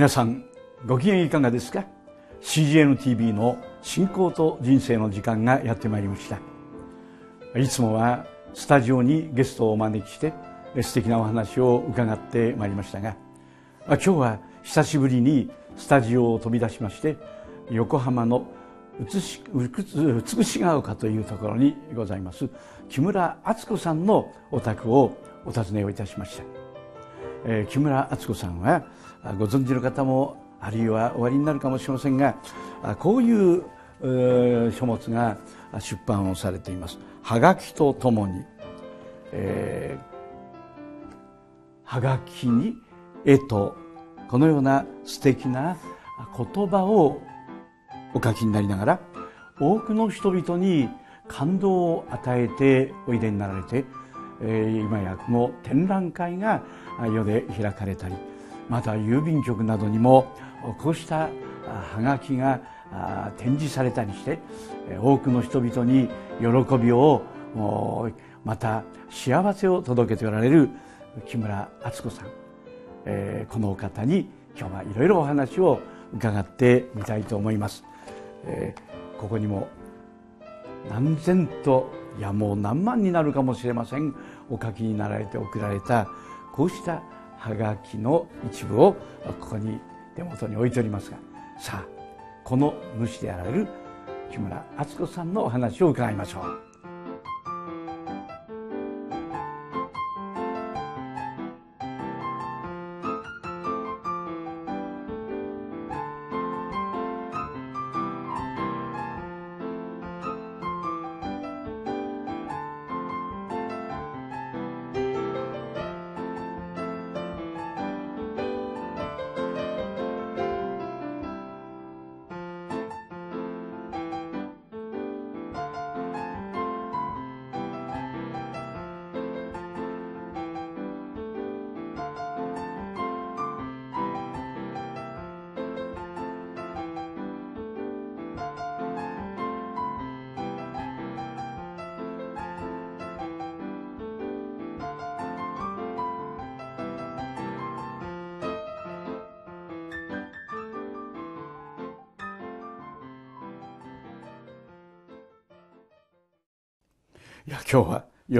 皆さんご機嫌いかがですか CGNTV の信仰と人生の時間がやってまいりましたいつもはスタジオにゲストをお招きして素敵なお話を伺ってまいりましたが今日は久しぶりにスタジオを飛び出しまして横浜の美しが丘というところにございます木村敦子さんのお宅をお訪ねをいたしました、えー、木村敦子さんはご存知の方もあるいはおありになるかもしれませんがこういう書物が出版をされていますはがきとともに、えー、はがきに絵とこのような素敵な言葉をお書きになりながら多くの人々に感動を与えておいでになられて、え今やこの展覧会が世で開かれたりまた郵便局などにもこうしたはがきが展示されたりして多くの人々に喜びをまた幸せを届けておられる木村敦子さん、えー、このお方に今日はいろいろお話を伺ってみたいと思います、えー、ここにも何千といやもう何万になるかもしれませんお書きになられて送られたこうしたはがきの一部をここに手元に置いておりますがさあこの主であられる木村敦子さんのお話を伺いましょう。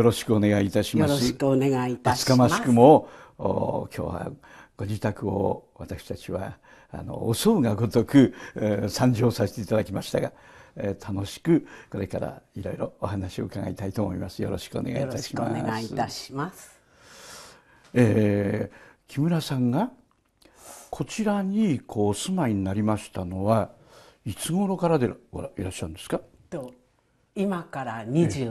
よろしくお願いいたします。よろしくお願いいたします。厚かましくも今日はご自宅を私たちはあのお葬がごとく、えー、参上させていただきましたが、えー、楽しくこれからいろいろお話を伺いたいと思います。よろしくお願いいたします。よろしくお願いいたします。えー、木村さんがこちらにこうお住まいになりましたのはいつ頃からでいらっしゃるんですか。今から二十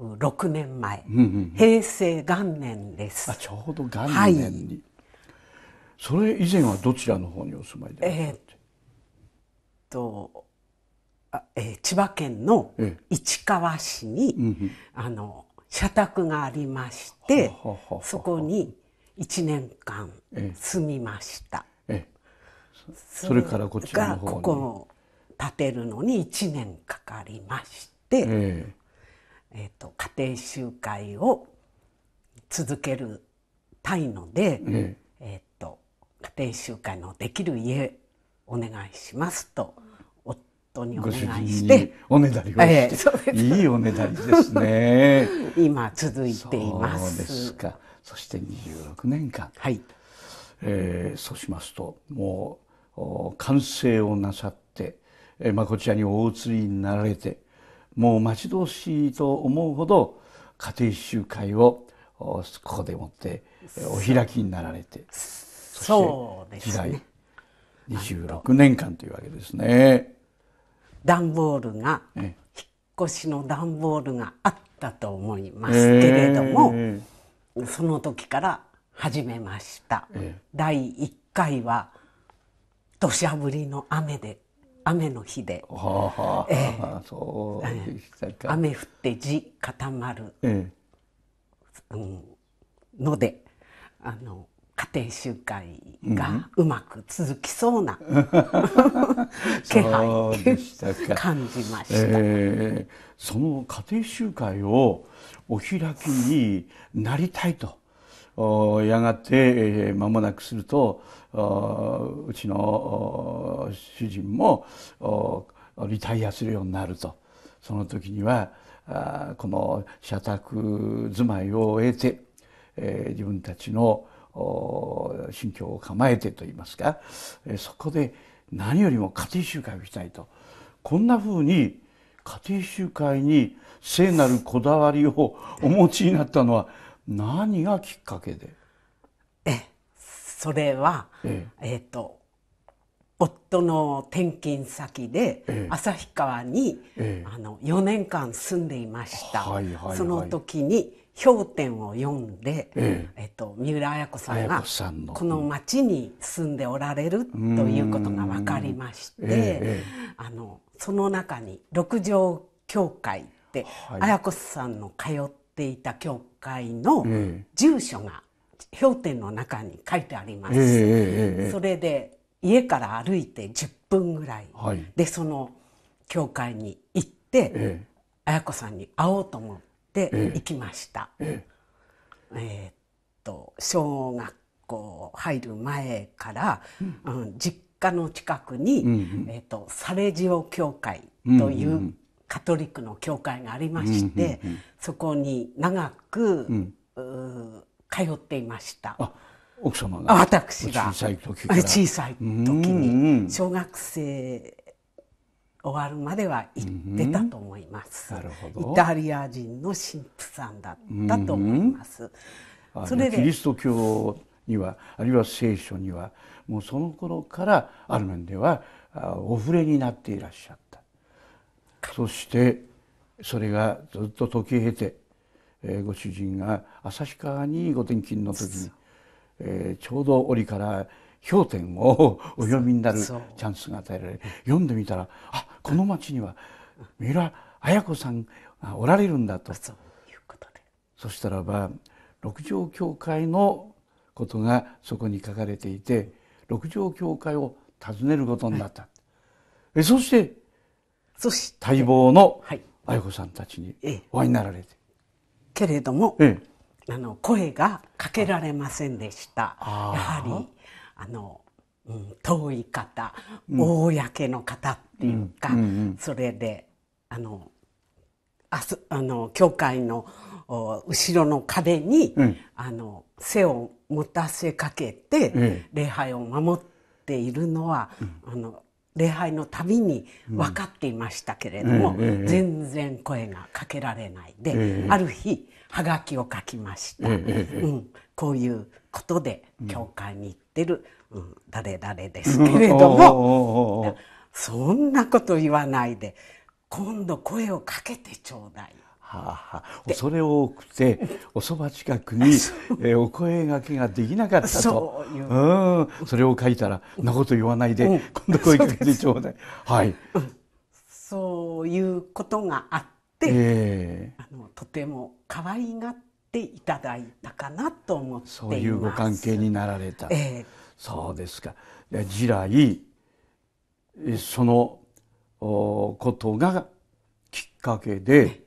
6年前、うんうん、平成元年ですあちょうど元年に、はい、それ以前はどちらの方にお住まいでえー、っとあ、えー、千葉県の市川市に、えあの社宅がありましてそこに1年間住みました、ええ、それからこちらの方にここを建てるのに1年かかりまして、ええ、えーと、家庭集会を続けるたいので、うん、えーと、と家庭集会のできる家お願いしますと夫にお願いしておねだりをして、えー、いいおねだりですね 今続いていますそうですかそして26年間はい、えー、そうしますともう完成をなさって、えーまあ、こちらにお移りになられてもう待ち遠しいと思うほど家庭集会をここでもってお開きになられてそして時代26年間というわけですね。段ボールが、引っ越しの段ボールがあったと思いますけれども、えー、その時から始めました。えー、第1回は土砂降りの雨で雨の日で、雨降って地固まる、ええ、うん、のであの家庭集会がうまく続きそうな、うん、気配感じました、えー、その家庭集会をお開きになりたいとやがてまもなくするとうちの主人もリタイアするようになるとその時にはこの社宅住まいを終えて、え自分たちの心境を構えてといいますか、えそこで何よりも家庭集会をしたいとこんなふうに家庭集会に聖なるこだわりをお持ちになったのは何がきっかけでそれは、うん、えっ、ー、と夫の転勤先で旭、川に、うん、あの4年間住んでいました、はいはいはい、その時に「氷点」を読んで、うん、えっと、三浦綾子さんがこの町に住んでおられるということが分かりまして、えー、あのその中に六条教会って、はい、綾子さんの通っていた教会の住所が氷点の中に書いてあります。それで家から歩いて10分ぐらいで、その教会に行って、綾子さんに会おうと思って行きました。えっと小学校入る前から、うん、実家の近くに、えっとサレジオ教会というカトリックの教会がありまして、そこに長く、うん通っていました。奥様が私が小さい時小さい時に小学生終わるまでは行ってたと思います、イタリア人の神父さんだったと思います、それでキリスト教にはあるいは聖書にはもうその頃からある面ではお触れになっていらっしゃったそしてそれがずっと時経てえー、ご主人が旭川にご転勤の時に、えー、ちょうど折から氷点をお読みになるチャンスが与えられ読んでみたらあこの町には三浦綾子さんがおられるんだとそしたらば六条教会のことがそこに書かれていて六条教会を訪ねることになった、えそして待望の綾子さんたちにお会いになられて、けれども、ええ、あの声がかけられませんでした。やはりあの、うん、遠い方、うん、公の方っていうか、うんうんうん、それであのあすあの教会の後ろの壁に、うん、あの背を持たせかけて、礼拝を守っているのは、あの礼拝のたびに分かっていましたけれども、うん、全然声がかけられないで、えー、ある日はがきを書きました、えー、うん、こういうことで教会に行ってる、うん、誰々ですけれども、そんなこと言わないで今度声をかけてちょうだいはあは恐れ多くておそば近くに、えー、お声がけができなかったとそううんそれを書いたら「なこと言わないで、うん、今度声かけてちょうだい」はい、そういうことがあって、えー、あのとても可愛がっていただいたかなと思っていますそういうご関係になられた、えー、そうですか次来そのおことがきっかけで、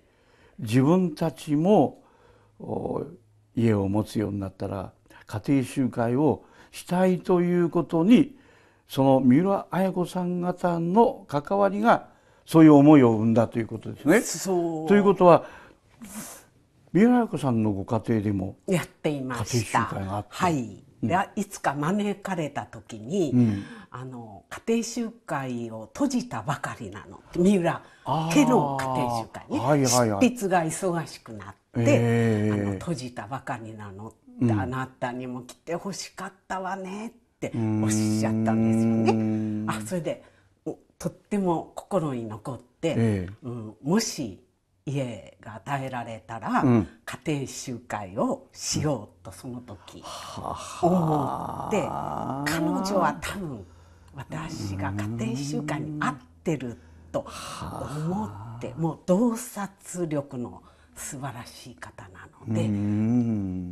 自分たちも家を持つようになったら家庭集会をしたいということにその三浦綾子さん方の関わりがそういう思いを生んだということですね。ということは三浦綾子さんのご家庭でも家庭集会があって、はいでいつか招かれた時に、うん、あの家庭集会を閉じたばかりなの三浦家の家庭集会ね、はいはいはい、執筆が忙しくなって、えー、あの閉じたばかりなのって、あなたにも来てほしかったわねっておっしゃったんですよね。あそれでとっても心に残って、えー、うん、もし家が与えられたら、家庭集会をしようとその時思って、彼女は多分私が家庭集会に合ってると思ってもう洞察力の素晴らしい方なので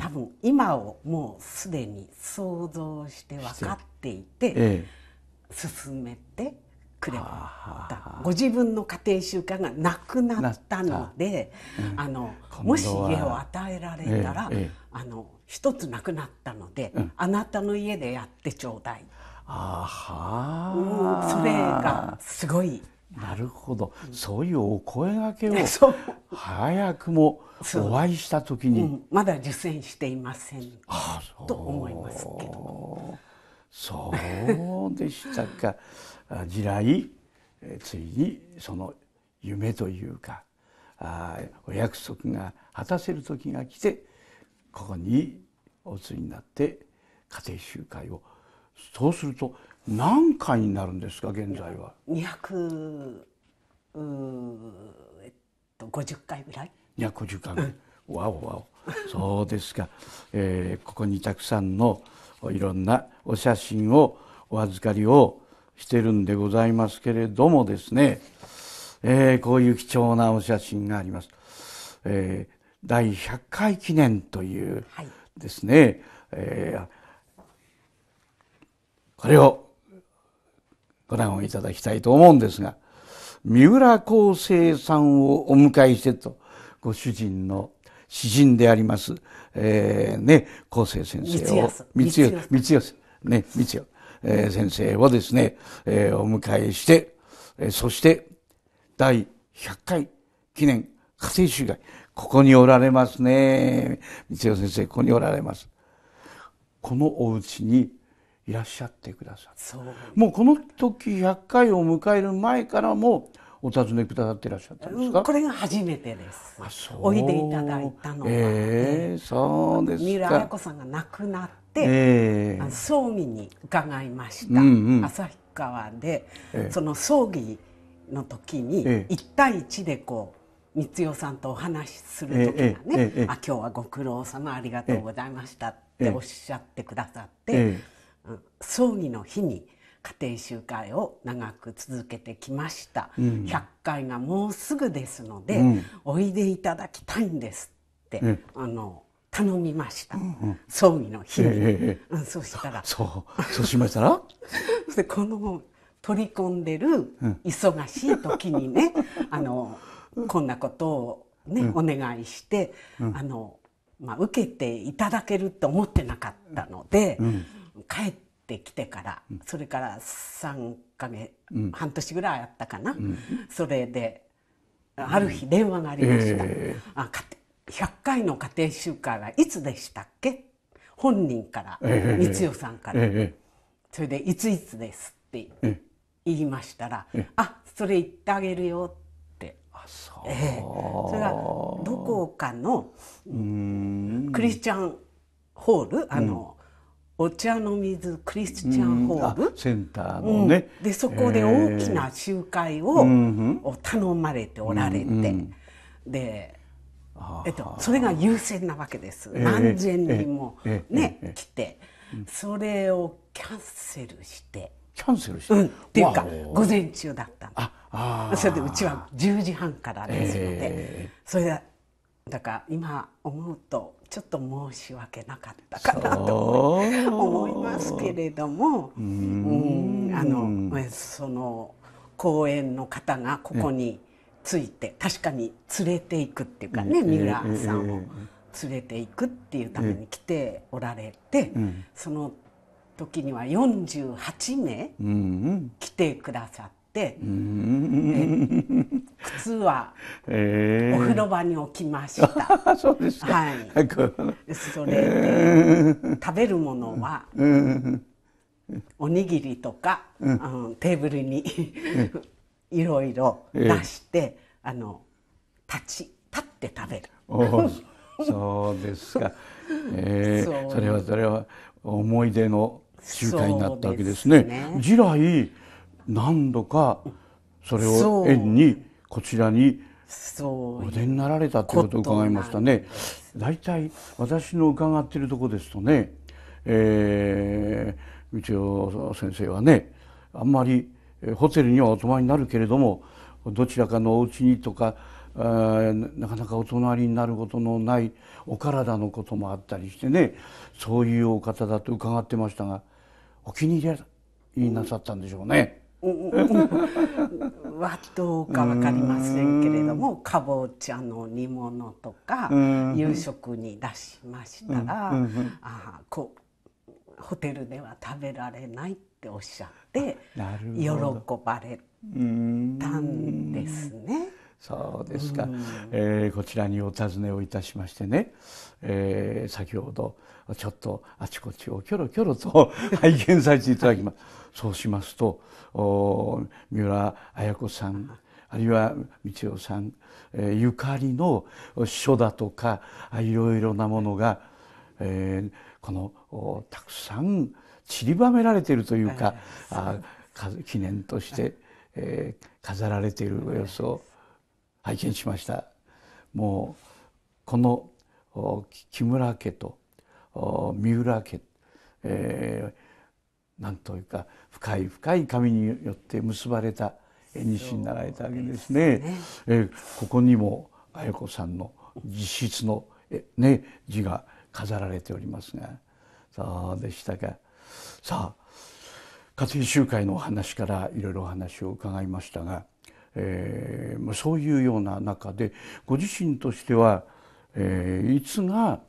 多分今をもうすでに想像して分かっていて、進めてくれたご自分の家庭習慣がなくなったので、うん、あのもし家を与えられたら、ええ、あの一つなくなったので、うん、あなたの家でやってちょうだい。あは、うん、それがすごいなるほど、うん、そういうお声がけを 早くもお会いした時に、うん、まだ受選していませんと思いますけどそうでしたか地雷ついにその夢というかお約束が果たせる時が来てここにおつりになって家庭集会をそうすると何回になるんですか現在は2 0えっと50回ぐらい250回ぐらい、うん、わおわおそうですか、えー、ここにたくさんのいろんなお写真をお預かりをしてるんでございますけれどもですね、えー、こういう貴重なお写真があります。えー、第100回記念というですね、はいえー、これをご覧をいただきたいと思うんですが三浦康生さんをお迎えしてとご主人の詩人であります、えーね、康生先生をつ代ね光代ね光代えー、先生をですね、えー、お迎えして、えー、そして第100回記念家庭集会。ここにおられますね。三代先生、ここにおられます。このお家にいらっしゃってください。もうこの時100回を迎える前からもお尋ねくださっていらっしゃったんですか、うん、これが初めてです。あ、そおいでいただいたのは、えー、そうです未来彩子さんが亡くなっ、えー、葬儀に伺いました、うんうん、旭川で、えー、その葬儀の時に1対1でこう光代さんとお話しする時がね、えー、あ「今日はご苦労様ありがとうございました」っておっしゃってくださって、葬儀の日に家庭集会を長く続けてきました、うん、100回がもうすぐですので、うん、おいでいただきたいんですって、あの頼みました、うんうん、葬儀の日に、ええ、そしたらそうそうしましたら でこの取り込んでる忙しい時にね、うん、あのこんなことをね、うん、お願いして、うん、あのまあ、受けていただけると思ってなかったので、帰ってきてから、それから3か月、半年ぐらいあったかな、それである日電話がありました。えー、あ100回の家庭集会はいつでしたっけ本人から、ええ、光代さんから、え、それで「いついつです」って言いましたら「あそれ言ってあげるよ」ってあそう、ええ、それがどこかのクリスチャンホールあの、うん、お茶の水クリスチャンホールセンターのね、うん、でそこで大きな集会を,、を頼まれておられて、でえっと、それが優先なわけです、えー、何千人もね、ね、えーえー、来て、それをキャンセルして。キャンセルして、うん、っていうか午前中だったのそれでうちは10時半からですので、それでだから今思うとちょっと申し訳なかったかなと思いますけれどもうんあのその公園の方がここについて確かに連れていくっていうかね、三浦さんを連れていくっていうために来ておられて、その時には48名来てくださって、靴はお風呂場に置きました。そうですはい。それで、食べるものは、おにぎりとか、うん、テーブルにいろいろ出して、えー、あの立ち立って食べる。そうですか、えー、それはそれは思い出の集会になったわけですね。すね来何度かそれを縁にこちらにお出になられたということを伺いましたね。大体私の伺っているところですとね、えー、道夫先生はねあんまりホテルにはお泊まりになるけれどもどちらかのお家にとかなかなかお隣になることのないお体のこともあったりしてねそういうお方だと伺ってましたがお気に入りなさったんでしょうね。はどうか分かりませんけれどもかぼちゃの煮物とか夕食に出しましたら、あこうホテルでは食べられないっっておっしゃって喜ばれたんですね。そうですか、えー、こちらにお尋ねをいたしましてね、えー、先ほどちょっとあちこちをキョロキョロと拝見させていただきます、はい、そうしますと三浦綾子さんあるいは道夫さん、えー、ゆかりの書だとかいろいろなものが、えー、このたくさん、散りばめられているというか、はい、記念として、はい、えー、飾られている様子を拝見しました。もうこの木村家と三浦家、えー、なんというか深い深い神によって結ばれた縁になられたわけですね。すねえー、ここにも綾子さんの実質のえ、ね、字が飾られておりますがそうでしたか。さあ活字集会のお話からいろいろお話を伺いましたが、えー、そういうような中でご自身としては、えー、いつが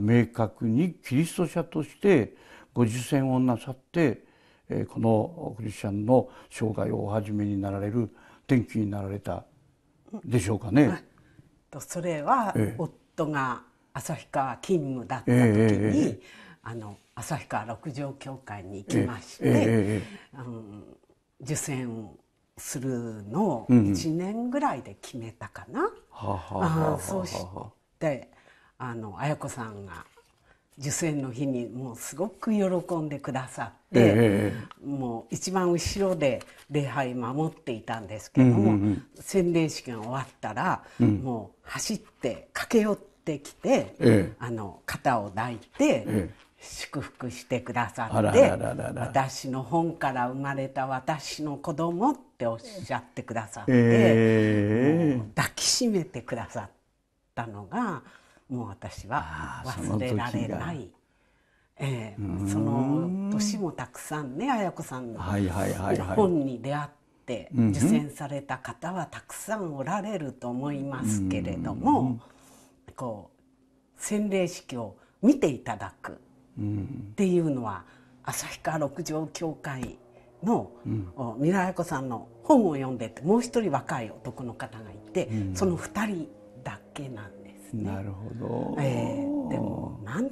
明確にキリスト者としてご受選をなさって、えこのクリスチャンの生涯をお始めになられる転機になられたでしょうかね。とそれは、夫が旭川勤務だった時に、あの旭川六条教会に行きまして、うん、受選をするのを1年ぐらいで決めたかな。あそうしてあの綾子さんが受選の日にもうすごく喜んでくださって、えー、もう一番後ろで礼拝守っていたんですけども、うんうんうん、洗礼式が終わったら、うん、もう走って駆け寄ってきて、えー、あの肩を抱いて、え祝福してくださって私の本から生まれた私の子供っておっしゃってくださって、えー、抱きしめてくださったのがもう私は忘れられない。えー、その年もたくさんね綾子さんの本に出会って受選された方はたくさんおられると思いますけれどもこう洗礼式を見ていただくっていうのは旭川六条教会の、うん、未来子さんの本を読んでてもう一人若い男の方がいて、うん、その二人だけなんですね。なるほど、えー、でもなん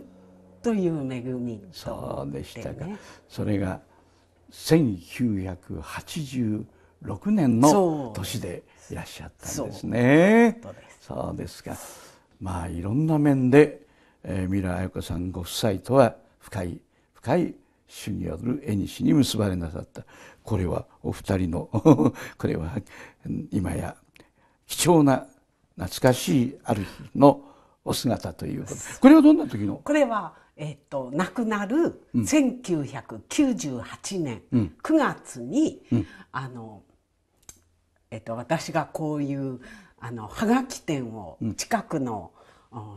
という恵み、ね、そうでしたかそれが1986年の年でいらっしゃったんですね。そうですかまあいろんな面でえー、三浦綾子さんご夫妻とは深い深い主による縁にに結ばれなさったこれはお二人の これは今や貴重な懐かしいある日のお姿ということこれはどんな時のこれは、えーと、亡くなる1998年9月に、うんうん、あのえーと、と私がこういうあのはがき店を近くの、うん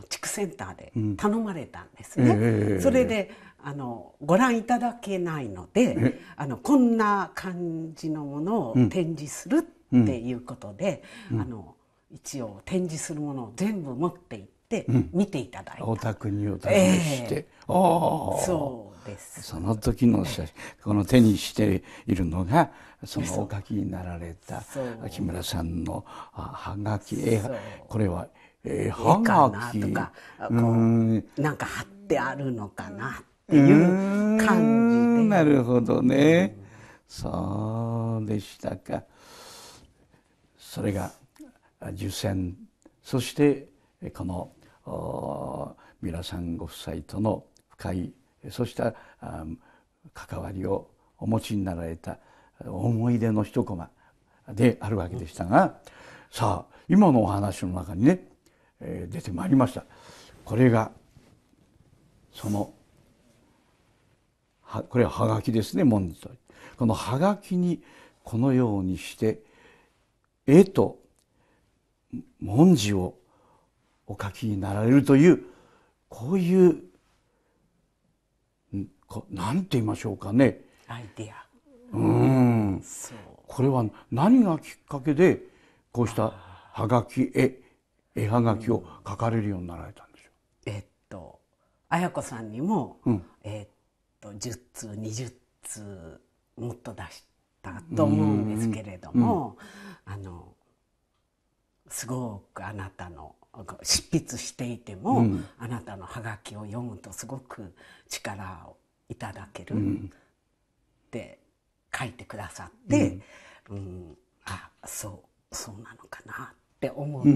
地区センターで頼まれたんですね。うん、それであのご覧いただけないのであのこんな感じのものを展示するっていうことで、うんうん、あの一応展示するものを全部持っていって見ていただいた。お宅にお宅して、えー、そうですその時の写真この手にしているのがそのお書きになられた木村さんのはがきこれはえー、はがきとかこうなんか貼ってあるのかなっていう感じでなるほどね、そうでしたかそれが受選そしてこの皆さんご夫妻との深いそうした関わりをお持ちになられた思い出の一コマであるわけでしたが、うん、さあ今のお話の中にね出てまいりましたこれがそのはこれははがきですね文字とこのはがきにこのようにして絵と文字をお書きになられるというこういう何て言いましょうかねアイデアうんこれは何がきっかけでこうしたはがき絵絵はがきを書かれるようになられたんですよ。う。えっと綾子さんにも、うん、えっと十通二十通もっと出したと思うんですけれども、うん、あのすごくあなたの執筆していても、うん、あなたのはがきを読むとすごく力をいただけるって書いてくださって、うんあそうそうなのかなって。って思って、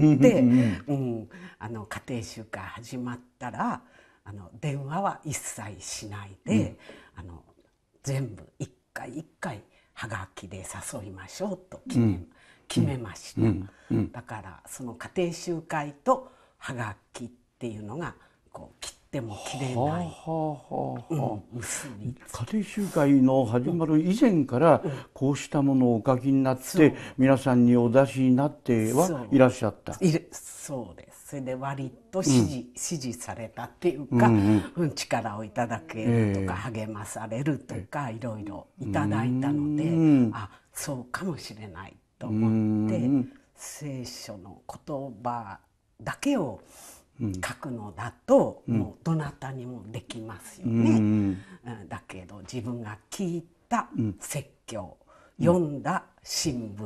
うん、あの家庭集会始まったらあの電話は一切しないで、あの全部一回一回はがきで誘いましょうと決め,、決めました、だからその家庭集会とはがきっていうのがこうきっっても切れない。家庭集会の始まる以前からこうしたものをお書きになって皆さんにお出しになってはいらっしゃった。そうです。それで割と支持、うん、支持されたっていうか、うんうん、力をいただけるとか、励まされるとか、いろいろいただいたので、あそうかもしれないと思って、聖書の言葉だけを書くのだと、もうどなたにもできますよね。うんだけど自分が聞いた説教、読んだ新聞、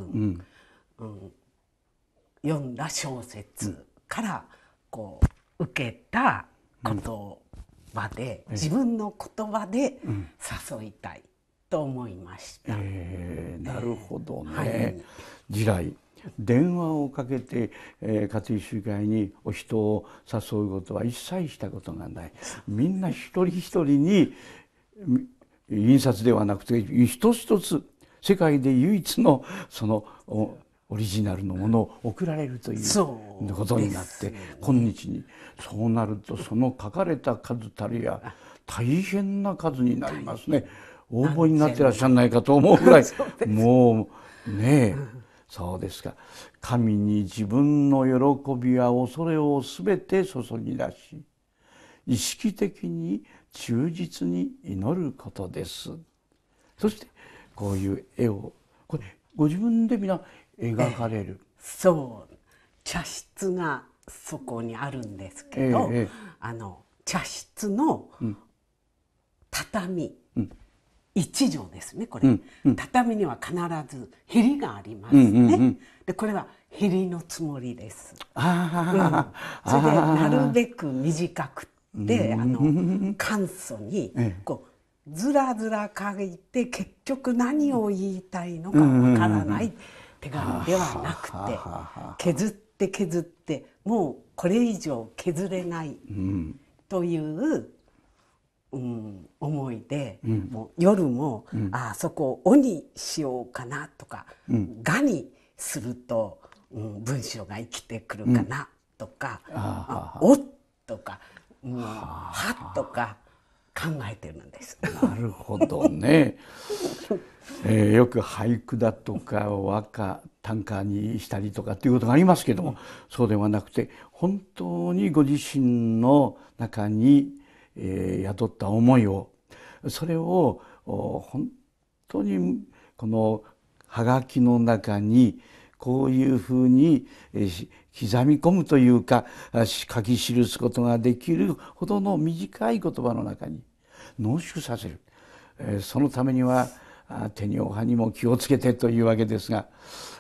うん読んだ小説からこう受けた言葉で、自分の言葉で誘いたいと思いました。えー、なるほどね、はい、地雷電話をかけて、えー、勝井集会にお人を誘うことは一切したことがないみんな一人一人に印刷ではなくて一つ一つ世界で唯一のそのオリジナルのものを送られるということになって、今日にそうなるとその書かれた数たるや大変な数になりますね応募になってらっしゃらないかと思うぐらい もうねえそうですか神に自分の喜びや恐れを全て注ぎ出し意識的に忠実に祈ることですそしてこういう絵をこれご自分で皆描かれるそう茶室がそこにあるんですけど、ええ、あの茶室の畳、うん1畳ですねこれ、うんうん、畳には必ずへりがありますね、うんうんうん、でこれはへりのつもりです、うん、それでなるべく短くてあの簡素にこうずらずら書いて結局何を言いたいのかわからない手紙ではなくて削って削ってもうこれ以上削れないといううん、思いで、うん、もう夜も、うん、あそこを「お」にしようかなとか「が、にすると、うん、文章が生きてくるかなとか「お」とか「は」とか考えてるんです。なるほどね、えー、よく俳句だとか和歌短歌にしたりとかっていうことがありますけどもそうではなくて本当にご自身の中にえ雇った思いをそれを本当にこのはがきの中にこういうふうに刻み込むというか書き記すことができるほどの短い言葉の中に濃縮させる、えそのためには手にお葉にも気をつけてというわけですが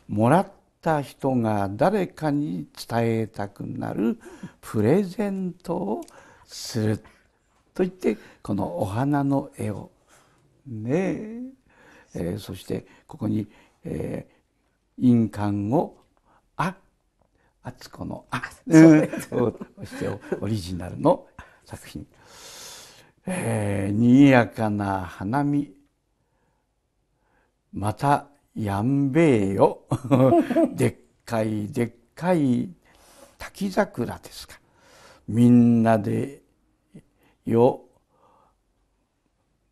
もらった人が誰かに伝えたくなるプレゼントをする。と言ってこのお花の絵をねえー、そしてここに、えー、印鑑を「あ」「あつこのあ」をしてオリジナルの作品。えー、にぎやかな花見またやんべえよ でっかいでっかい滝桜ですかみんなでよ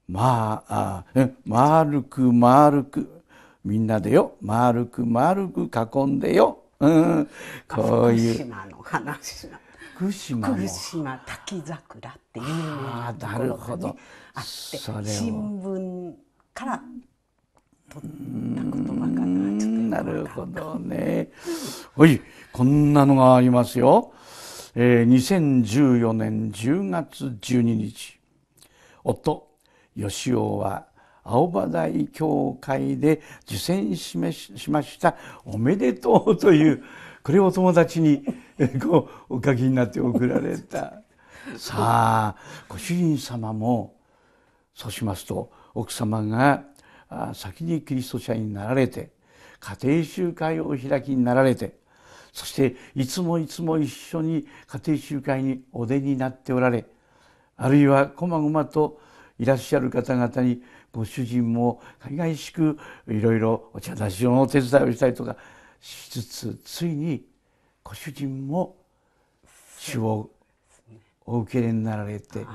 まああ丸く丸くみんなでよ丸く丸く囲んでよ、うん、こういう福島の話福島福島滝桜っていうなところが、あそれ新聞から取った言葉かななるほどね。おいこんなのがありますよ。えー、2014年10月12日夫義雄は青葉台教会で受選しました「おめでとう」という これをお友達にこうお書きになって送られたさあご主人様もそうしますと奥様が先にキリスト者になられて家庭集会を開きになられてそしていつもいつも一緒に家庭集会にお出になっておられあるいはこまごまといらっしゃる方々にご主人もかいがいしくいろいろお茶出しのお手伝いをしたりとかしつつついにご主人も主をお受け入れになられて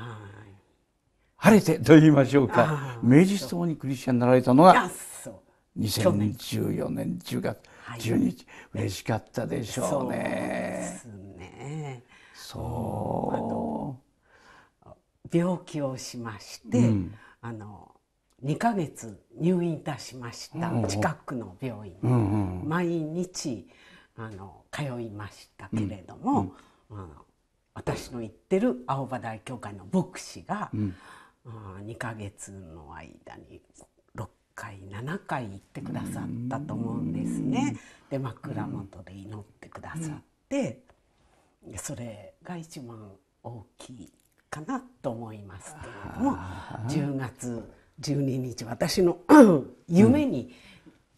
晴れてと言いましょうか明治ともにクリスチャンになられたのが2014年10月。十日、はい、嬉しかったでしょうね。そうですねそう、うん、病気をしまして、うん、あの二ヶ月入院いたしました、うん、近くの病院、うんうん、毎日あの通いましたけれども、うんうん、私の行ってる青葉大教会の牧師が、うん、2ヶ月の間に回7回行ってくださったと思うんですね。で枕元で祈ってくださって、それが一番大きいかなと思いますけれども10月12日私の夢に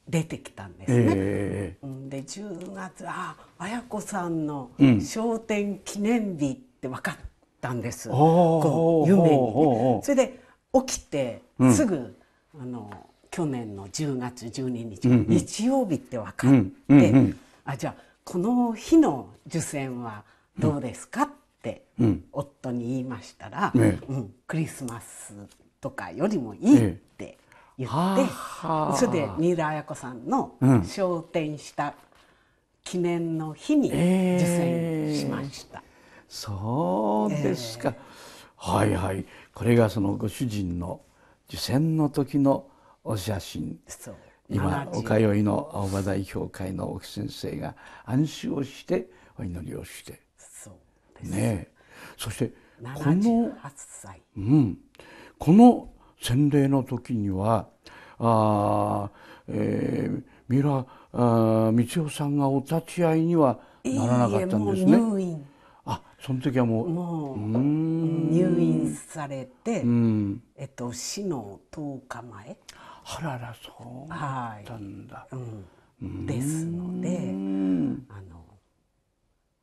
出てきたんですね。うんえー、で10月あ綾子さんの商店記念日って分かったんです、うん、こう夢に、ね、それで起きてすぐ、うん、あの去年の10月12日、うんうん、日曜日って分かって、うんうんうん、あじゃあこの日の受選はどうですか、って夫に言いましたら、ね、うんクリスマスとかよりもいいって言って、ね、それで三浦綾子さんの昇天した記念の日に受選しました。えー、そうですか、えー、はいはいこれがそのご主人の受選の時のお写真今お通いの青葉代表会の奥先生が安心をしてお祈りをしてそうねそしてこのうん、この洗礼の時にはあ、えー、三浦あ道夫さんがお立ち会いにはならなかったんですね。いいあその時はもうもう入院されて、うん、えっと、死の10日前。あららそうだったんだ、はいうん、ですのであの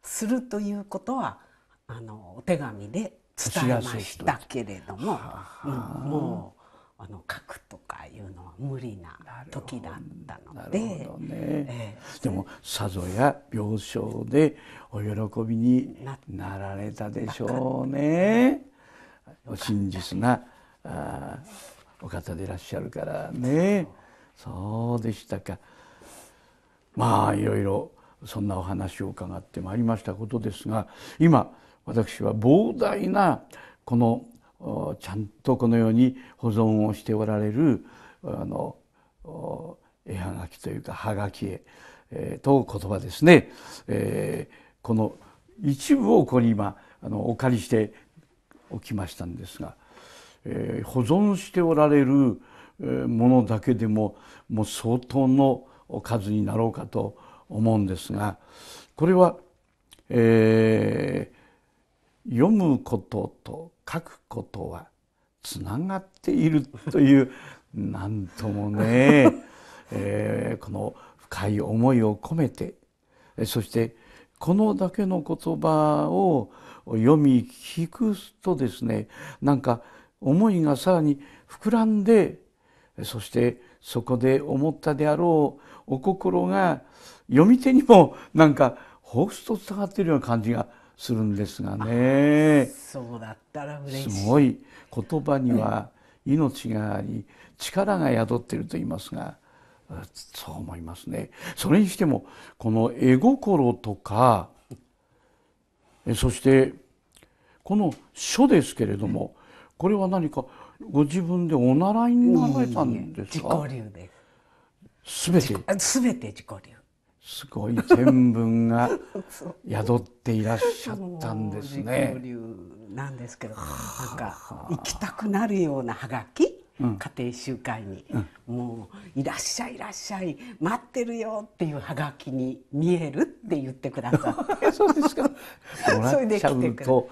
するということはあのお手紙で伝えましたけれども、うん、もうあの書くとかいうのは無理な時だったので、ねえー、でもさぞや病床でお喜びになられたでしょうね。お真実なあお方でいらっしゃるからねそうでしたかまあいろいろそんなお話を伺ってまいりましたことですが今私は膨大なこのちゃんとこのように保存をしておられるあの絵はがきというかはがき絵、えー、と言葉ですね、えー、この一部をここに今あのお借りしておきましたんですが。え保存しておられるものだけでももう相当の数になろうかと思うんですがこれは、えー、読むことと書くことはつながっているという なんともね、えー、この深い思いを込めてそしてこのだけの言葉を読み聞くとですねなんか思いがさらに膨らんでそしてそこで思ったであろうお心が読み手にもなんかほうふつと伝わっているような感じがするんですがねそうだったら嬉しいすごい言葉には命があり力が宿っていると言いますがそう思いますねそれにしてもこの絵心とかそしてこの書ですけれども、うんこれは何かご自分でお習いになられたんですか自己流ですべて全て自己流すごい天文が 宿っていらっしゃったんですね。流なんですけど、なんか行きたくなるようなはがき家庭集会に、うん、もういらっしゃいいらっしゃい待ってるよっていうはがきに見えるって言ってくださって。そうですか。それで来てうと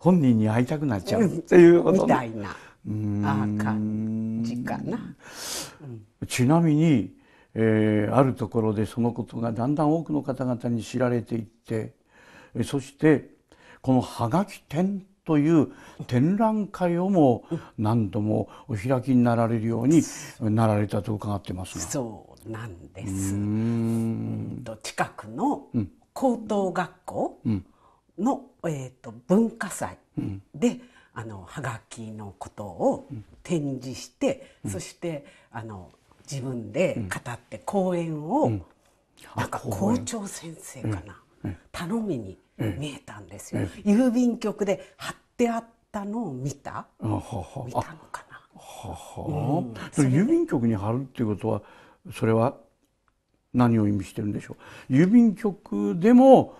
本人に会いたくなっちゃうっていうこと、ね、みたいな感じかな。ちなみに、えー、あるところでそのことがだんだん多くの方々に知られていってそしてこの「はがき展」という展覧会をも何度もお開きになられるようになられたと伺ってますが。そうなんですうんと近くの高等学校、うんの、えーと、文化祭で、うん、あのはがきのことを展示して、うん、そしてあの自分で語って講演を、うん、なんか校長先生かな、頼みに見えたんですよ。郵便局で貼ってあったのを見た見たのかな。はは郵便局に貼るっていうことはそれは何を意味してるんでしょう郵便局でも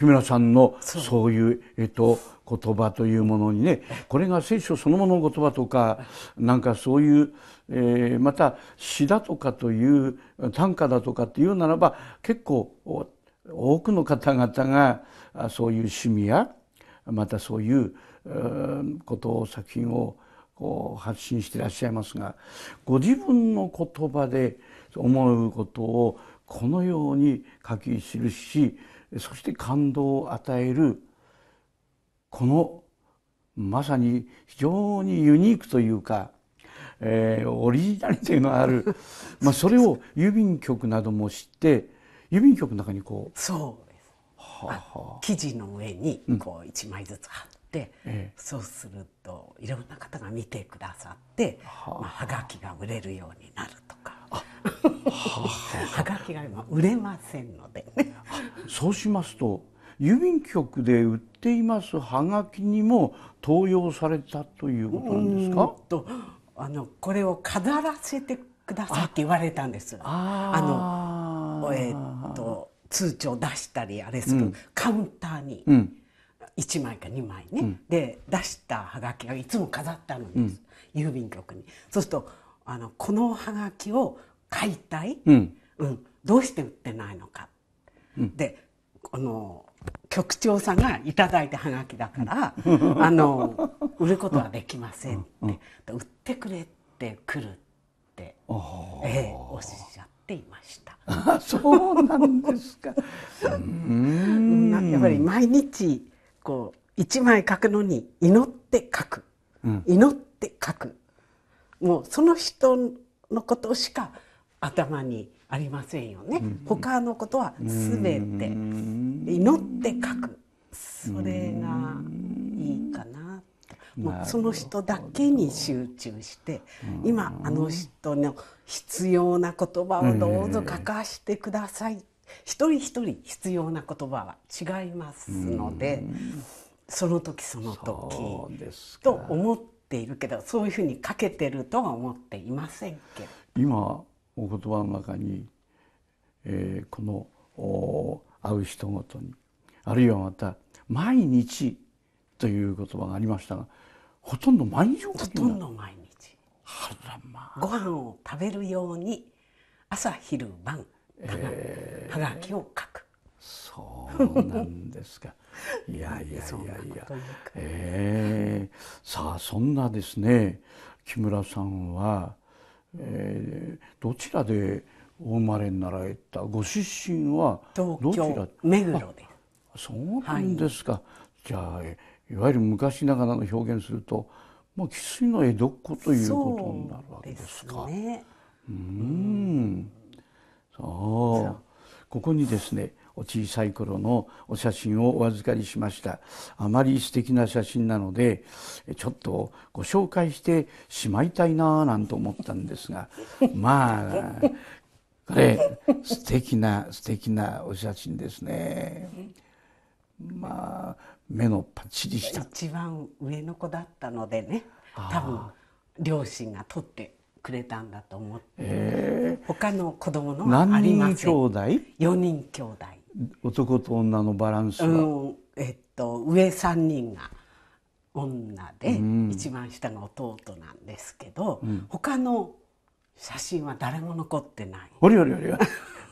日村さんのそういう、えっと、言葉というものにねこれが聖書そのものの言葉とかなんかそういう、えー、また詩だとかという短歌だとかっていうならば結構多くの方々がそういう趣味やまたそういうことを作品をこう発信していらっしゃいますがご自分の言葉で思うことをこのように書き記しそして感動を与えるこのまさに非常にユニークというか、えー、オリジナリティのある まあそれを郵便局なども知って郵便局の中にこうそうはは生地の上にこう1枚ずつ貼って、うんええ、そうするといろんな方が見てくださって、はあ、まあ、はがきが売れるようになるとか。はがきが今売れませんので、ね、そうしますと郵便局で売っていますはがきにも登用されたということなんですかとあのこれを飾らせてくださいって言われたんです。あのえっと通帳出したりあれする、うん、カウンターに、一枚か二枚ね、うん、で出したはがきがいつも飾ってあるんです、郵便局に。そうするとあのこのはがきを買いたい、うんどうして売ってないのかであの局長さんが頂いたはがきだからあの売ることはできませんって売ってくれって来るって、ええ、おっしゃっていました。そうなんですかやっぱり毎日こう一枚書くのに祈って書く、祈って書くもうその人のことしか頭にありませんよね、うん、他のことは全て祈って書くそれがいいかなもうその人だけに集中して今あの人の必要な言葉をどうぞ書かしてください一人一人必要な言葉は違いますのでその時その時と思っているけどそういうふうに書けてるとは思っていませんけど。今お言葉の中に、えー、この会う人ごとにあるいはまた「毎日」という言葉がありましたがほとんど毎日ほとんど毎日あら、まあ、ご飯を食べるように朝昼晩えー、はがきを書く。そうなんですか。いやいやいやいや。ええー、さあそんなですね木村さんは、えー、どちらでお生まれになられたご出身はどちら目黒でそうなんですか、はい、じゃあいわゆる昔ながらの表現するとまあの江戸っ子ということになるわけですか。う、ね、ん、そうここにですねお小さい頃のお写真をお預かりしましたあまり素敵な写真なのでちょっとご紹介してしまいたいななんて思ったんですが まあこれ素敵な素敵なお写真ですね。まあ目のパッチリした一番上の子だったのでね多分両親が撮ってくれたんだと思って、えー、他の子供のありません何人兄弟 ?4 人兄弟男と女のバランスは、うん、えっと、上3人が女で、うん、一番下が弟なんですけど、うん、他の写真は誰も残ってない。おりおりおり や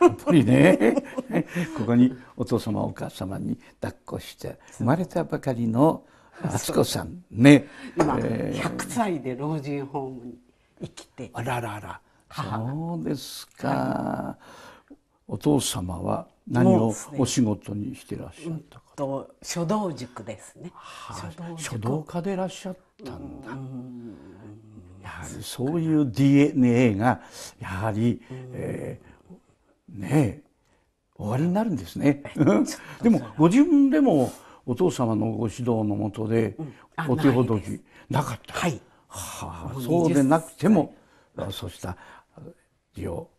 っぱりね ここにお父様お母様に抱っこして生まれたばかりの敦子さんね今、えー、100歳で老人ホームに生きてあらららそうですか、はい、お父様は何をお仕事にしてらっしゃったか、ね、と書道塾ですね、はあ、書道家でらっしゃったんだ、んやはりそういう DNA がやはり、えー、ね終わりになるんですね でもご自分でもお父様のご指導のもとで、お手ほどきなかった、はいはあ、そうでなくても、そうした字を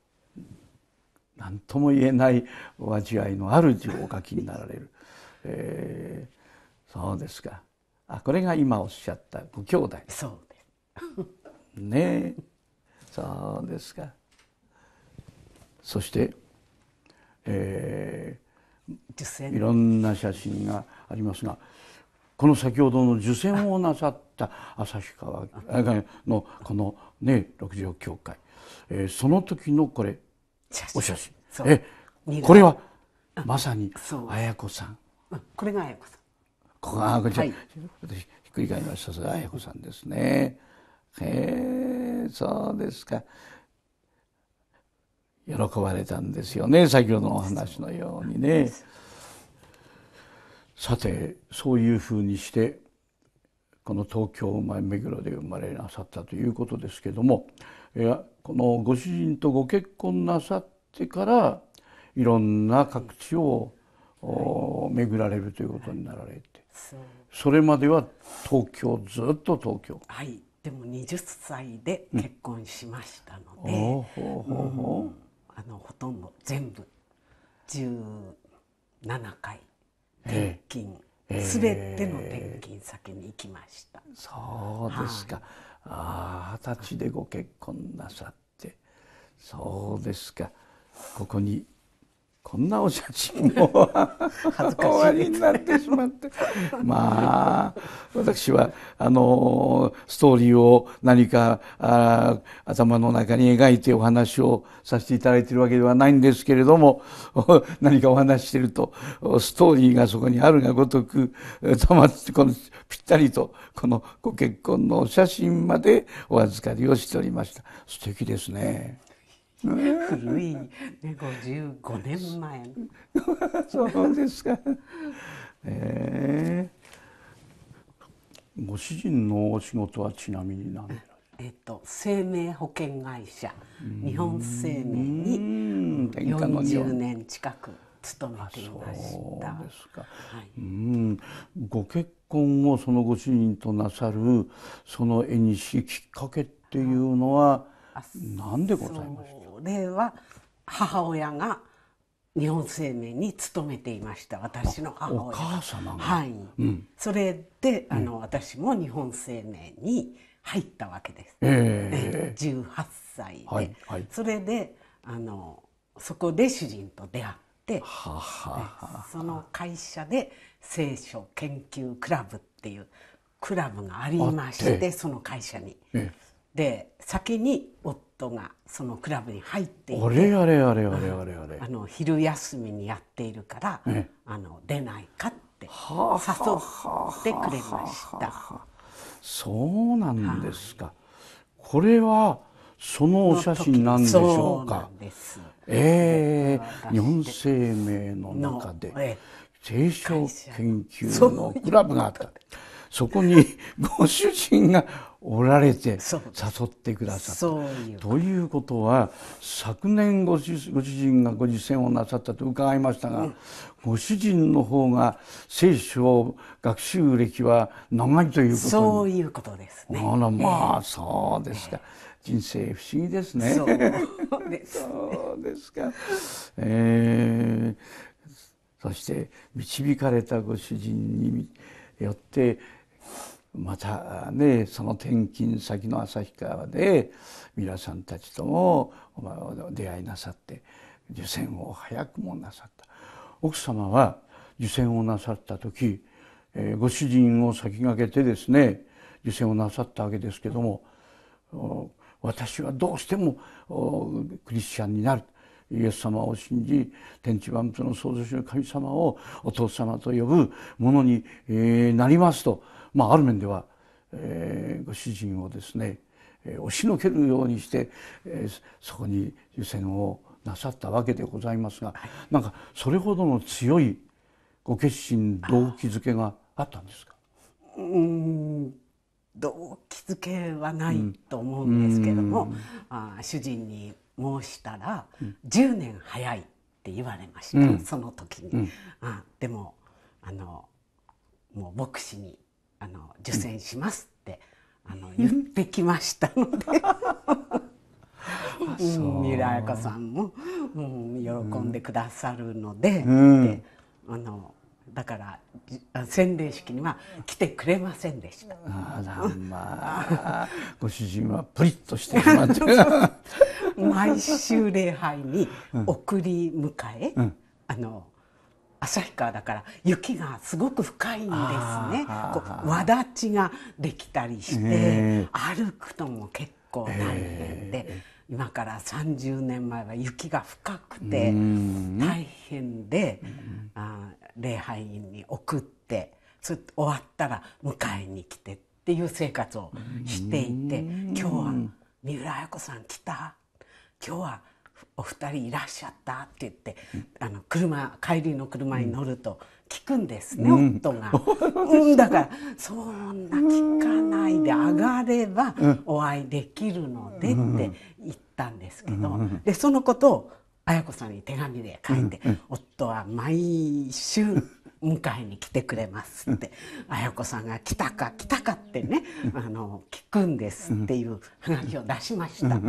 何とも言えないお味わいのある字をお書きになられる、えー、そうですかあこれが今おっしゃった「ご兄弟」そうですねそうですかそして、えー、いろんな写真がありますがこの先ほどの受選をなさった旭川のこのね六条教会、えー、その時のこれお写真えこれはまさにあやこさん、これがあやこさんここがこちら、はい、私ひっくり返りましたそれ綾子さんですねへえそうですか喜ばれたんですよね先ほどのお話のようにねさてそういうふうにしてこの東京生ま目黒で生まれなさったということですけどもいやこのご主人とご結婚なさってからいろんな各地を、はい、巡られるということになられて、はい、それまでは東京ずっと東京。はいでも20歳で結婚しましたので、あのほとんど全部17回転勤すべての転勤先に行きました。そうですか、はい二十歳でご結婚なさってそうですかここにこんなお写真も 恥ずかしい終わりになってしまってまあ私はあのストーリーを何かあ頭の中に描いてお話をさせていただいているわけではないんですけれども 何かお話してるとストーリーがそこにあるがごとくたまってこのぴったりとこのご結婚のお写真までお預かりをしておりました素敵ですね。古い、ね、55年前そうですか、えー、ご主人のお仕事はちなみに何えっと、生命保険会社日本生命に40年近く勤めていましたそうですか、はい、うんご結婚をそのご主人となさるその縁にしきっかけっていうのは、何でございましたでは母親が日本生命に勤めていました私の母親母様はい、うん、それであの、私も日本生命に入ったわけです、えー、18歳で、はいはい、それであのそこで主人と出会ってはははその会社で聖書研究クラブっていうクラブがありましてその会社に。えーで先に夫がそのクラブに入っていてあれあれあれあれあれあれあの昼休みにやっているから、あの出ないかって誘ってくれましたそうなんですか、はい、これはそのお写真なんでしょうかええー、日本生命の中で清書研究のクラブがあったそこにご主人がおられて誘ってくださったということは昨年ご主人がご実践をなさったと伺いましたが、うん、ご主人の方が聖書を学習歴は長いということそういうことですね。あらまあそうですか。人生不思議ですね。そうですですか。えー、そして導かれたご主人によって。またねその転勤先の旭川で皆さんたちとも出会いなさって受選を早くもなさった奥様は受選をなさった時、えご主人を先駆けてですね受選をなさったわけですけども私はどうしてもクリスチャンになるイエス様を信じ天地万物の創造主の神様をお父様と呼ぶものに、なりますとまあ、ある面では、えー、ご主人をですね、えー、押しのけるようにして、えー、そこに湯煎をなさったわけでございますがなんかそれほどの強いご決心動機づけがあったんですかうん動機づけはないと思うんですけども、うん、あ主人に申したら、10年早いって言われました、うん、その時に。うん、あでもあのもう牧師にあの受診しますって、あの言ってきましたのでラヤカさんも、うん、喜んでくださるのでうん、であのだから洗礼式には来てくれませんでした。あまあ ご主人はプリッとしてしまって毎週礼拝に送り迎え、うん、あの旭川だから雪がすごく深いんですねこう輪立ちができたりして歩くとも結構大変で今から30年前は雪が深くて大変であ礼拝院に送ってそれ終わったら迎えに来てっていう生活をしていて今日は三浦綾子さん来た今日はお二人いらっしゃった」って言って、あの車帰りの車に乗ると聞くんですね、うん、夫が。うん、だからそんな聞かないで上がればお会いできるのでって言ったんですけど、でそのことを綾子さんに手紙で書いて、夫は毎週迎えに来てくれますって綾子さんが来たか来たかってねあの聞くんですっていう話を出しました。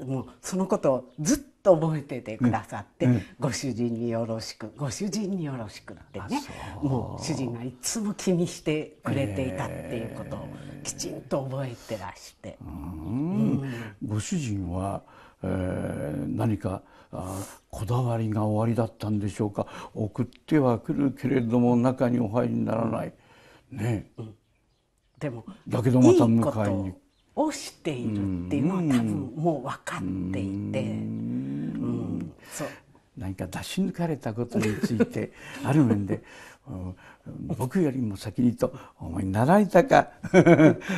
もうそのことをずっと覚えててくださって、うんうん、ご主人によろしくご主人によろしくってねもう主人がいつも気にしてくれていたっていうことをきちんと覚えてらして。えー、ご主人は、えー、何かこだわりがおありだったんでしょうか送ってはくるけれども中にお入りにならない。ね、うん、でもだけどまた迎えにをしているっていうのは多分もう分かっていて、うん、そう何か出し抜かれたことについてある面で僕よりも先にとお前習いたか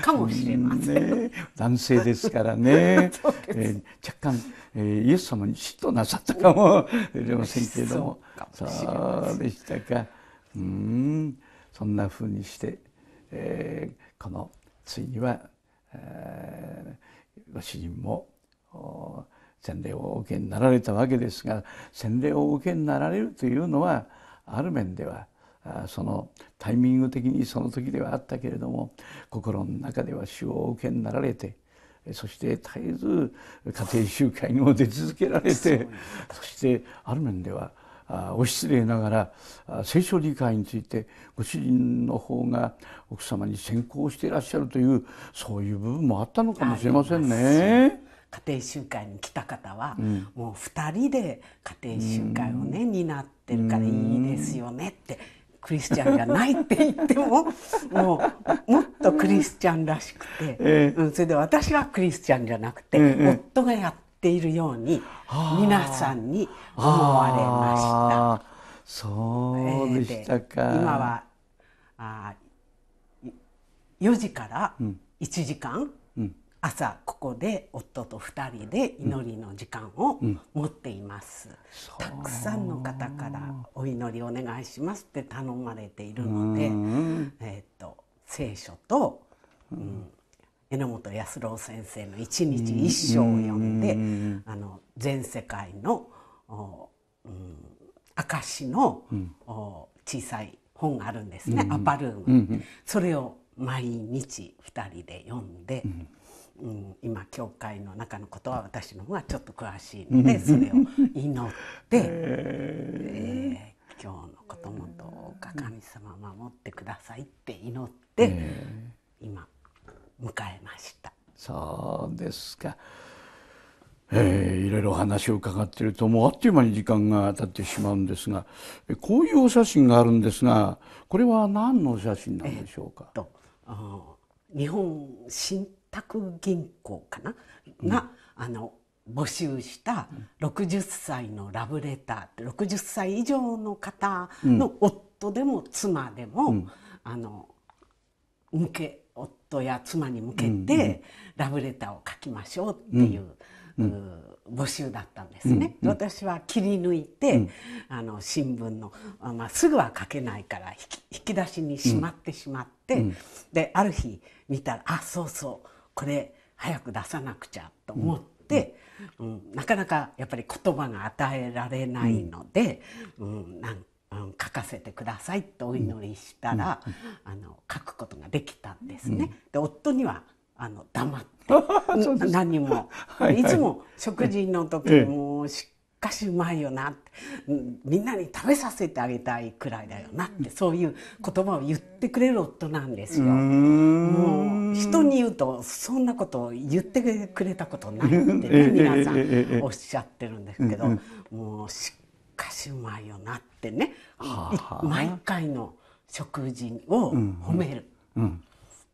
かもしれません、ね、男性ですからね えー、若干、えー、イエス様に嫉妬なさったかもしれませんけれどもそうでしたかうんそんなふうにして、えー、このついには「えご主人も洗礼をお受けになられたわけですが洗礼をお受けになられるというのはある面ではそのタイミング的にその時ではあったけれども心の中では主をお受けになられてそして絶えず家庭集会にも出続けられてそしてある面ではお失礼ながら聖書理解についてご主人の方が奥様に先行していらっしゃるというそういう部分もあったのかもしれませんね。家庭集会に来た方は、うん、もう2人で家庭集会をね、うん、担ってるからいいですよねって。クリスチャンじゃないって言っても もうもっとクリスチャンらしくて、えー、うん、それで私はクリスチャンじゃなくて、えー、夫がやっているように皆さんに思われました。そうでしたか、えー、今はあ4時から1時間、うん、朝ここで夫と2人で祈りの時間を持っています、うんうん、たくさんの方から「お祈りお願いします」って頼まれているので、ーえーと、と聖書と、うん榎本安郎先生の「一日一章」を読んで、あの全世界の、うん、証の、うん、小さい本があるんですね、アパルーム、うんうん、それを毎日2人で読んで、うん、今教会の中のことは私の方がちょっと詳しいので、それを祈って、えー、今日のこともどうか神様守ってくださいって祈って、今迎えましたそうですか、えー、いろいろお話を伺っているともうあっという間に時間が経ってしまうんですがこういうお写真があるんですがこれは何のお写真なんでしょうか、えっと、日本信託銀行かな、うん、があの募集した60歳のラブレターって60歳以上の方の夫でも妻でも、うん、あの向け夫や妻に向けてラブレターを書きましょうっていう。募集だったんですね、うんうん、私は切り抜いて、うん、あの新聞の、まあ、すぐは書けないから引き引き出しにしまってしまって、うん、である日見たらあそうそうこれ早く出さなくちゃと思って、うん、うん、なかなかやっぱり言葉が与えられないので、うんなんうん、書かせてくださいとお祈りしたら、あの書くことができたんですね。で夫にはあの黙って 何もはい、いつも食事の時もしっかしうまいよなってみんなに食べさせてあげたいくらいだよなってそういう言葉を言ってくれる夫なんですよ。もう人に言うとそんなことを言ってくれたことないって、ね、皆さんおっしゃってるんですけど、もうしっかしうまいよなってね、はあ、毎回の食事を褒める。うんうんうん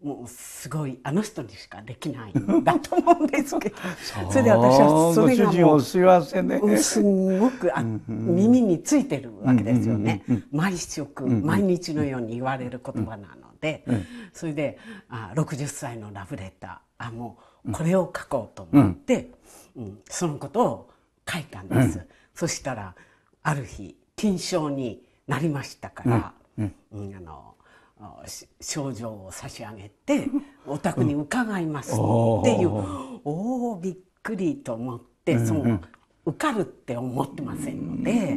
もうすごいあの人にしかできないんだと思うんですけど それで私はそれがもう幸せ、ね、すごくあ、耳についてるわけですよね、毎食、毎日のように言われる言葉なので、それであ60歳のラブレターあもうこれを書こうと思って、うん、うん、そのことを書いたんです、うん、そしたら「ある日金賞になりましたから、うんうん、あの症状を差し上げて お宅に伺いますっていう、うん、おおびっくりと思って、うんうその受かるって思ってませんので。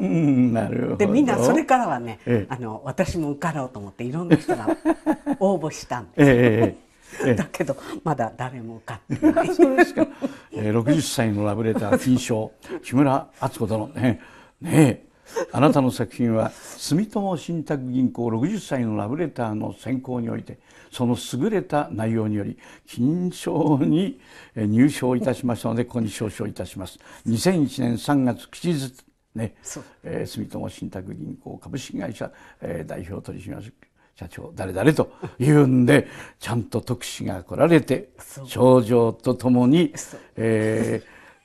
うん、なるほどでみんなそれからはね、あの私も受かろうと思っていろんな人が 応募したんです、ええ、だけどまだ誰も受かってないそしか、えー、60歳のラブレター金賞木村敦子殿、ね、ねあなたの作品は住友信託銀行60歳のラブレターの選考においてその優れた内容により金賞に入賞いたしましたのでここに賞賞いたします。2001年3月吉日ね、えー、住友信託銀行株式会社、えー、代表取締役社長誰々というんでちゃんと特使が来られて賞状とともに、え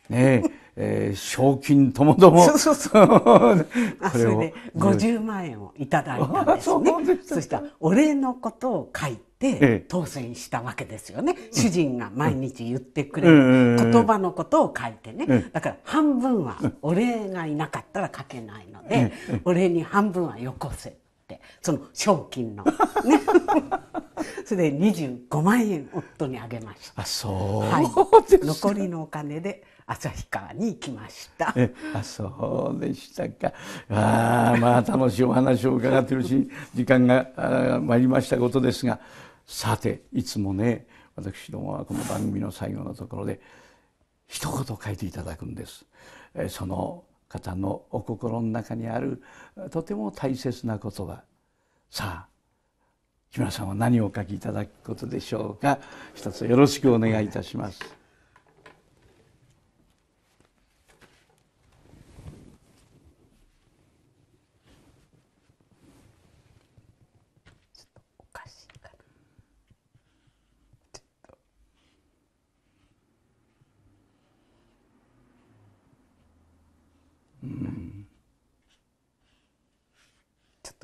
ー、ねえー、賞金ともども。そうそうそう。それで50万円をいただいたんですね。そしたら、お礼のことを書いて、当選したわけですよね。主人が毎日言ってくれる言葉のことを書いてね。だから、半分はお礼がいなかったら書けないので、お礼に半分はよこせ。、その賞金の。ね、それで25万円夫にあげました。あ、そう、はい、残りのお金で旭川に行きました。あ、そうでしたか。あまあ楽しいお話を伺っているし、時間が参りましたことですが、さて、いつもね、私どもはこの番組の最後のところで、一言書いていただくんです。えその方のお心の中にあるとても大切な言葉さあ木村さんは何をお書きいただくことでしょうか一つよろしくお願いいたします。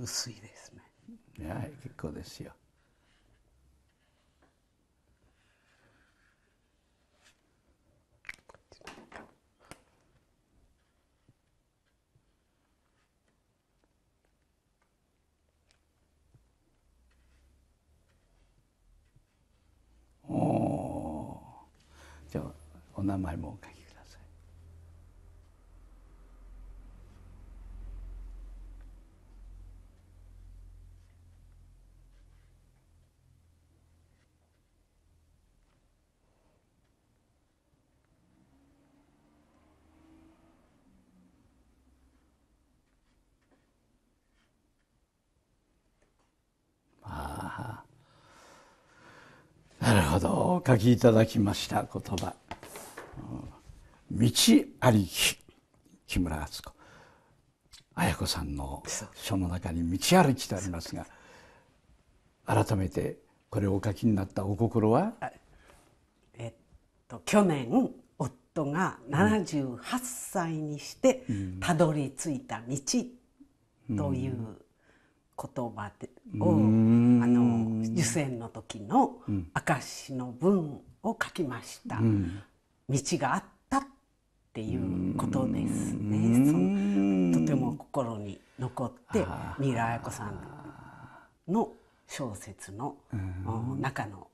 薄いですねはい結構ですよおじゃお名前もお書き書きいただきました言葉「道ありき」木村敦子綾子さんの書の中に「道歩き」とありますが改めてこれをお書きになったお心はえっと去年夫が78歳にしてたどり着いた道という、うん言葉をあの受選の時の証の文を書きました、うん、道があったっていうことですねとても心に残って三浦綾子さんの小説の中の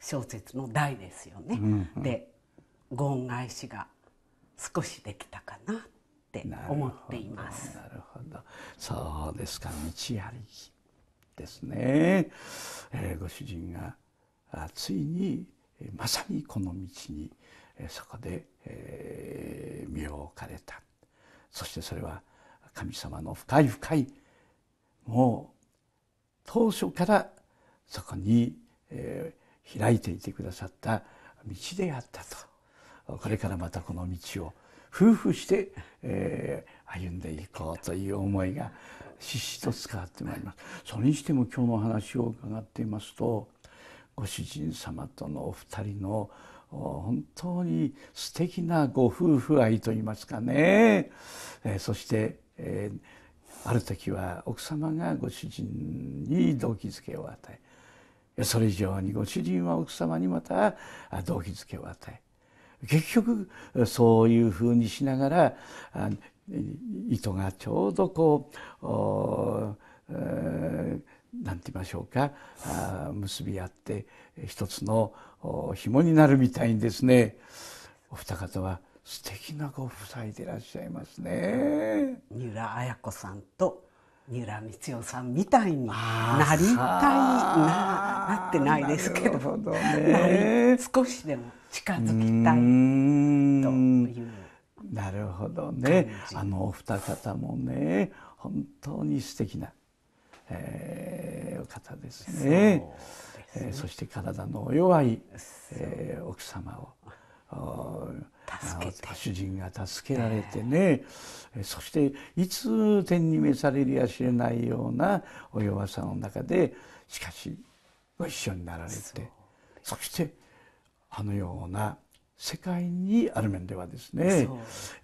小説の題ですよね。うん、で言外詞が少しできたかなって思っています。なるほどそうですか道ありですね、えー、ご主人がついにまさにこの道にそこで、えー、身を置かれたそしてそれは神様の深い深いもう当初からそこに、えー、開いていてくださった道であったとこれからまたこの道を夫婦して、えー、歩んでいこうという思いがししと伝わってまいります。それにしても今日の話を伺っていますとご主人様とのお二人の本当に素敵なご夫婦愛といいますかね、えー、そして、えー、ある時は奥様がご主人に動機づけを与えそれ以上にご主人は奥様にまた動機づけを与え結局そういうふうにしながら糸がちょうどこう何て言いましょうか結び合って一つの紐になるみたいにですねお二方は素敵なご夫妻でいらっしゃいますね。三浦綾子さんと三浦光代さんみたいになりたいななってないですけどど、ね、少しでも。近づきたいというなるほどねあのお二方もね本当に素敵な、えー、お方ですねそえ、そして体のお弱い、えー、奥様を助主人が助けられてね、えー、そしていつ天に召されりやしれないようなお弱さの中でしかしご一緒になられてそしてあのような世界にある面ではですね、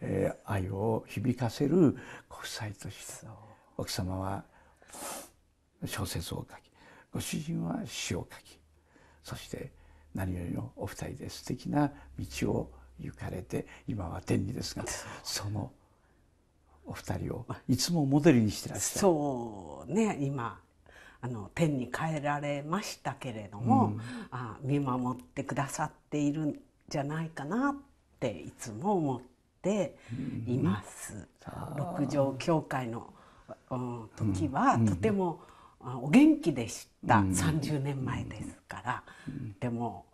えー、愛を響かせる国際として奥様は小説を書きご主人は詩を書きそして何よりのお二人で素敵な道を行かれて今は天にですがそのお二人をいつもモデルにしてらっしゃるそうね今あの天に帰られましたけれども、うん、あ見守ってくださっているんじゃないかなっていつも思っています。六、条、教会の、うん、時は、とても、お元気でした、うん、30年前ですから、でも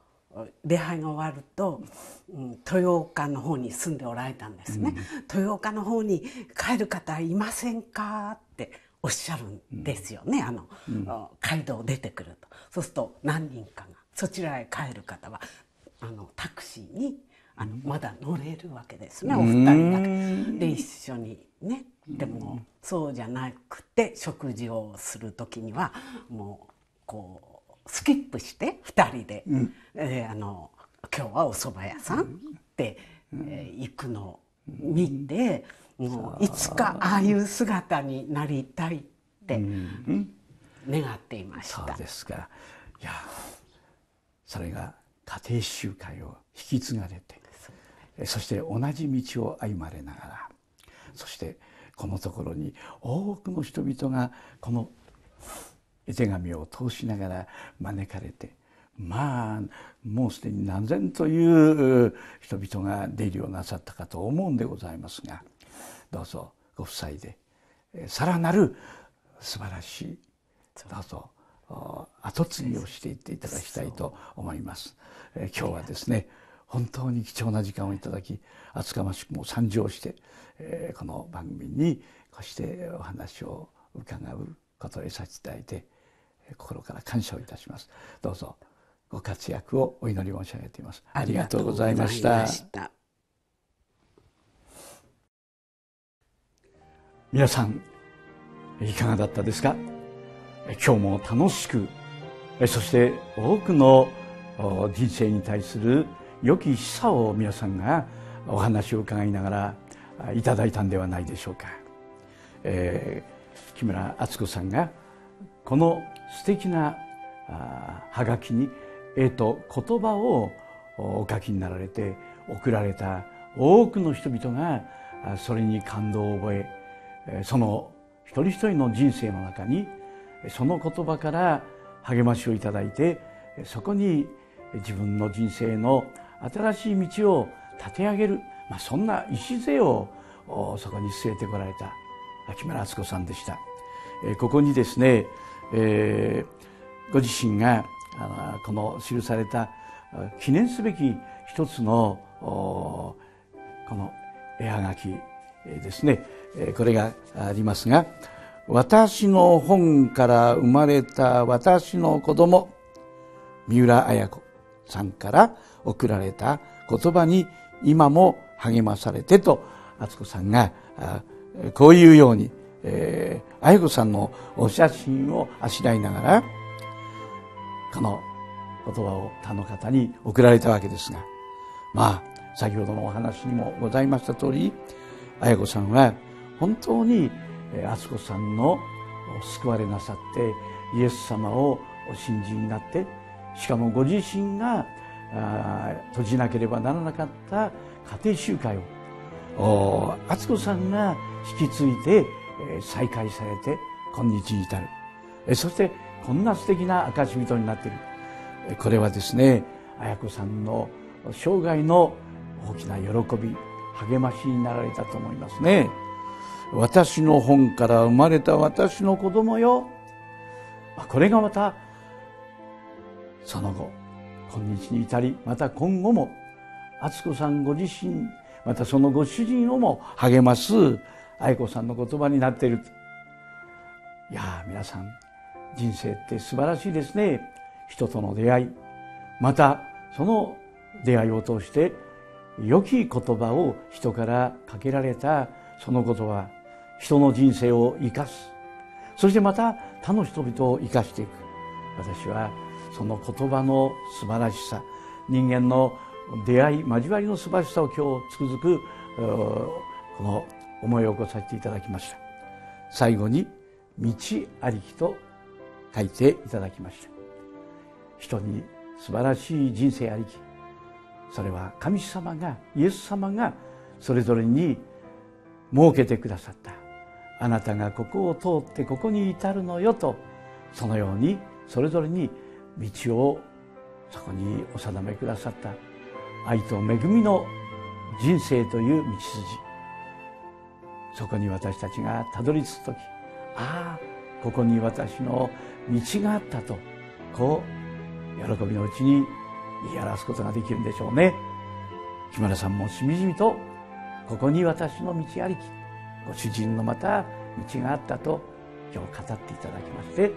礼拝が終わると、うん、豊岡の方に住んでおられたんですね、豊岡の方に帰る方いませんかっておっしゃるんですよね、あの、うん、街道出てくるとそうすると何人かがそちらへ帰る方はあのタクシーにあのまだ乗れるわけですねお二人だけで一緒にねでもそうじゃなくて食事をする時にはもうこうスキップして2人で、うん、えー、あの「今日はお蕎麦屋さん」って、えー、行くのを見て。いつかああいう姿になりたいって願っていました。うん、そうですかいやそれが家庭集会を引き継がれてそして同じ道を歩まれながらそしてこのところに多くの人々がこの絵手紙を通しながら招かれてまあもうすでに何千という人々が出入りをなさったかと思うんでございますがどうぞご夫妻でさらなる素晴らしいどうぞ後継ぎをしていっていただきたいと思います。え今日はですね本当に貴重な時間をいただき厚かましくも参上して、えこの番組にこうしてお話を伺うことをさせていただいて心から感謝をいたしますどうぞご活躍をお祈り申し上げていますありがとうございました皆さん、いかがだったですか今日も楽しく、そして多くの人生に対する良き示唆を皆さんがお話を伺いながらいただいたんではないでしょうか、えー、木村敦子さんがこの素敵なはがきに絵と言葉をお書きになられて送られた多くの人々がそれに感動を覚えその一人一人の人生の中にその言葉から励ましをいただいてそこに自分の人生の新しい道を立て上げる、まあ、そんな礎をそこに据えてこられた秋村敦子さんでした。ここにですね、えー、ご自身がこの記された記念すべき一つのこの絵はがきですねこれがありますが私の本から生まれた私の子供三浦綾子さんから送られた言葉に今も励まされてと敦子さんがこういうように、綾子さんのお写真をあしらいながらこの言葉を他の方に送られたわけですがまあ先ほどのお話にもございました通り綾子さんは本当に敦子さんの救われなさってイエス様をお信じになってしかもご自身が閉じなければならなかった家庭集会を敦子さんが引き継いで再開されて今日に至るそしてこんな素敵な証人になっているこれはですね綾子さんの生涯の大きな喜び励ましになられたと思いますね。私の本から生まれた私の子供よ。これがまた、その後、今日に至り、また今後も、敦子さんご自身、またそのご主人をも励ます愛子さんの言葉になっている。いや皆さん、人生って素晴らしいですね。人との出会い。また、その出会いを通して、良き言葉を人からかけられたそのことは人の人生を生かすそしてまた他の人々を生かしていく私はその言葉の素晴らしさ人間の出会い交わりの素晴らしさを今日つくづくこの思い起こさせていただきました最後に「道ありき」と書いていただきました人に素晴らしい人生ありきそれは神様がイエス様がそれぞれに設けてくださったあなたがここを通ってここに至るのよとそのようにそれぞれに道をそこにお定めくださった愛と恵みの人生という道筋そこに私たちがたどり着く時ああここに私の道があったとこう喜びのうちに言い表すことができるんでしょうね木村さんもしみじみとここに私の道ありきご主人のまた道があったと今日語っていただきましてこ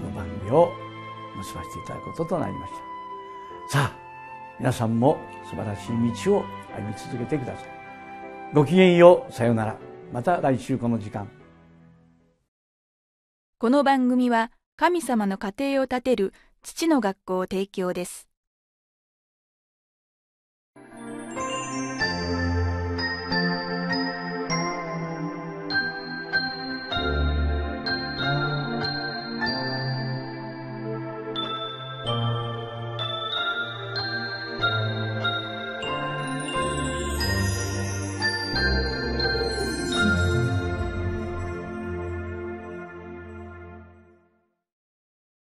の番組を結ばせていただくこととなりましたさあ皆さんも素晴らしい道を歩み続けてくださいごきげんようさようならまた来週この時間この番組は神様の家庭を建てる父の学校提供です